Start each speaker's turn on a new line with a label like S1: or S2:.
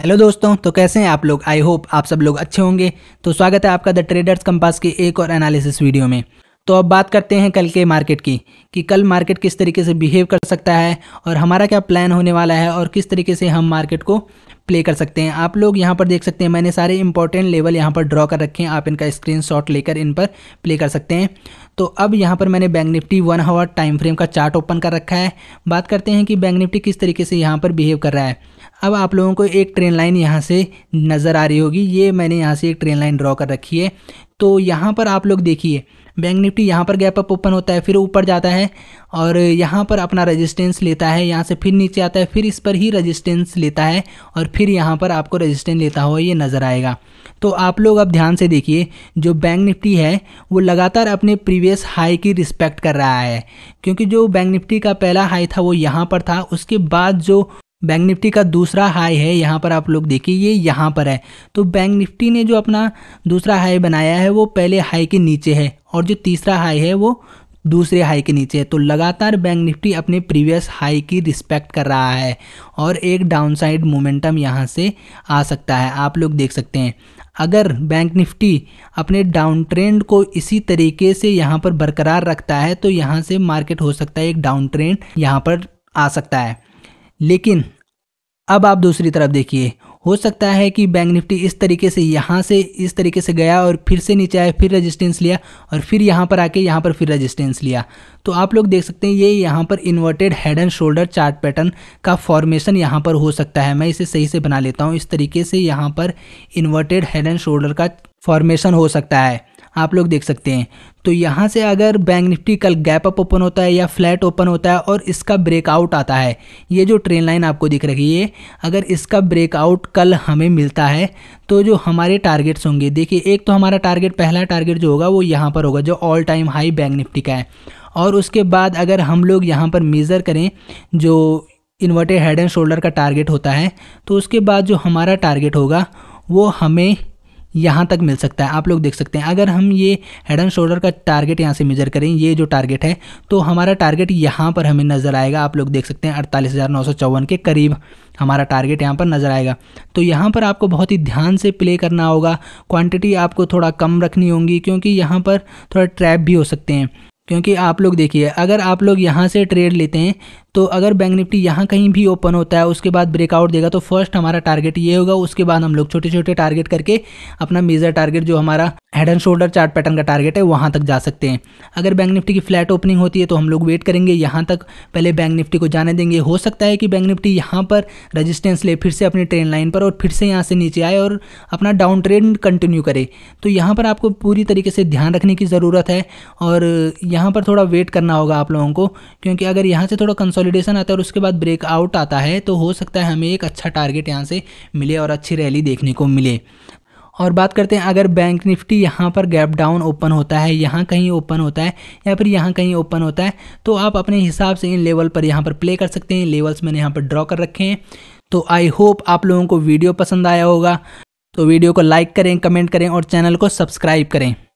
S1: hello दोस्तों तो कैसे हैं आप लोग आई होप आप सब लोग अच्छे होंगे तो स्वागत है आपका द ट्रेडर्स कंपास के एक और एनालिसिस वीडियो में तो अब बात करते हैं कल के मार्केट की कि कल मार्केट किस तरीके से बिहेव कर सकता है और हमारा क्या प्लान होने वाला है और किस तरीके से हम मार्केट को प्ले कर सकते हैं आप लोग यहाँ पर देख सकते हैं मैंने सारे इंपॉर्टेंट लेवल यहाँ पर ड्रॉ कर रखे हैं आप इनका स्क्रीन लेकर इन पर प्ले कर सकते हैं तो अब यहाँ पर मैंने Bank Nifty one hour time frame का चार्ट ओपन कर रखा है बात करते हैं कि बैंक निफ्टी किस तरीके से यहाँ पर बिहेव कर रहा है अब आप लोगों को एक ट्रेन लाइन यहाँ से नज़र आ रही होगी ये मैंने यहाँ से एक ट्रेन लाइन ड्रॉ कर रखी है तो यहाँ पर आप लोग देखिए बैंक निफ्टी यहाँ पर गैप अप ओपन होता है फिर ऊपर जाता है और यहाँ पर अपना रेजिस्टेंस लेता है यहाँ से फिर नीचे आता है फिर इस पर ही रेजिस्टेंस लेता है और फिर यहाँ पर आपको रेजिस्टेंस लेता हुआ ये नज़र आएगा तो आप लोग अब ध्यान से देखिए जो बैंक निफ्टी है वो लगातार अपने प्रीवियस हाई की रिस्पेक्ट कर रहा है क्योंकि जो बैंक निफ्टी का पहला हाई था वो यहाँ पर था उसके बाद जो बैंक निफ्टी का दूसरा हाई है यहाँ पर आप लोग देखिए ये यहाँ पर है तो बैंक निफ्टी ने जो अपना दूसरा हाई बनाया है वो पहले हाई के नीचे है और जो तीसरा हाई है वो दूसरे हाई के नीचे है तो लगातार बैंक निफ्टी अपने प्रीवियस हाई की रिस्पेक्ट कर रहा है और एक डाउनसाइड मोमेंटम यहाँ से आ सकता है आप लोग देख सकते हैं अगर बैंक निफ्टी अपने डाउन ट्रेंड को इसी तरीके से यहाँ पर बरकरार रखता है तो यहाँ से मार्केट हो सकता है एक डाउन ट्रेंड यहाँ पर आ सकता है लेकिन अब आप दूसरी तरफ देखिए हो सकता है कि बैंक निफ्टी इस तरीके से यहाँ से इस तरीके से गया और फिर से नीचे आया फिर रजिस्टेंस लिया और फिर यहाँ पर आके यहाँ पर फिर रजिस्टेंस लिया तो आप लोग देख सकते हैं ये यहाँ पर inverted head and shoulder chart pattern का फॉर्मेशन यहाँ पर हो सकता है मैं इसे सही से बना लेता हूँ इस तरीके से यहाँ पर इन्वर्टेड हेड एंड शोल्डर का फॉर्मेशन हो सकता है आप लोग देख सकते हैं तो यहाँ से अगर बैंक निफ्टी कल गैप अप ओपन होता है या फ्लैट ओपन होता है और इसका ब्रेकआउट आता है ये जो ट्रेन लाइन आपको दिख रही है अगर इसका ब्रेकआउट कल हमें मिलता है तो जो हमारे टारगेट्स होंगे देखिए एक तो हमारा टारगेट पहला टारगेट जो होगा वो यहाँ पर होगा जो all time high Bank Nifty का है और उसके बाद अगर हम लोग यहाँ पर मेज़र करें जो इन्वर्टेड हेड एंड शोल्डर का टारगेट होता है तो उसके बाद जो हमारा टारगेट होगा वो हमें यहाँ तक मिल सकता है आप लोग देख सकते हैं अगर हम ये हेड एंड शोल्डर का टारगेट यहाँ से मेजर करें ये जो टारगेट है तो हमारा टारगेट यहाँ पर हमें नज़र आएगा आप लोग देख सकते हैं अड़तालीस हज़ार नौ सौ चौवन के करीब हमारा टारगेट यहाँ पर नज़र आएगा तो यहाँ पर आपको बहुत ही ध्यान से प्ले करना होगा क्वांटिटी आपको थोड़ा कम रखनी होगी क्योंकि यहाँ पर थोड़ा ट्रैप भी हो सकते हैं क्योंकि आप लोग देखिए अगर आप लोग यहाँ से ट्रेड लेते हैं तो अगर बैंक निफ्टी यहाँ कहीं भी ओपन होता है उसके बाद ब्रेकआउट देगा तो फर्स्ट हमारा टारगेट ये होगा उसके बाद हम लोग छोटे छोटे टारगेट करके अपना मेजर टारगेट जो हमारा head and shoulder chart pattern का टारगेट है वहाँ तक जा सकते हैं अगर बैंक निफ्टी की फ्लैट ओपनिंग होती है तो हम लोग वेट करेंगे यहाँ तक पहले बैंक निफ्टी को जाने देंगे हो सकता है कि बैंक निफ्टी यहाँ पर रजिस्टेंस ले फिर से अपनी ट्रेन लाइन पर और फिर से यहाँ से नीचे आए और अपना डाउन ट्रेंड कंटिन्यू करे तो यहाँ पर आपको पूरी तरीके से ध्यान रखने की ज़रूरत है और यहाँ पर थोड़ा वेट करना होगा आप लोगों को क्योंकि अगर यहाँ से थोड़ा कंसोल कंसोलिडेशन आता है और उसके बाद ब्रेकआउट आता है तो हो सकता है हमें एक अच्छा टारगेट यहाँ से मिले और अच्छी रैली देखने को मिले और बात करते हैं अगर बैंक निफ्टी यहाँ पर गैप डाउन ओपन होता है यहाँ कहीं ओपन होता है या फिर यहाँ कहीं ओपन होता है तो आप अपने हिसाब से इन लेवल पर यहाँ पर प्ले कर सकते हैं लेवल्स मैंने यहाँ पर ड्रॉ कर रखे हैं तो आई होप आप लोगों को वीडियो पसंद आया होगा तो वीडियो को लाइक करें कमेंट करें और चैनल को सब्सक्राइब करें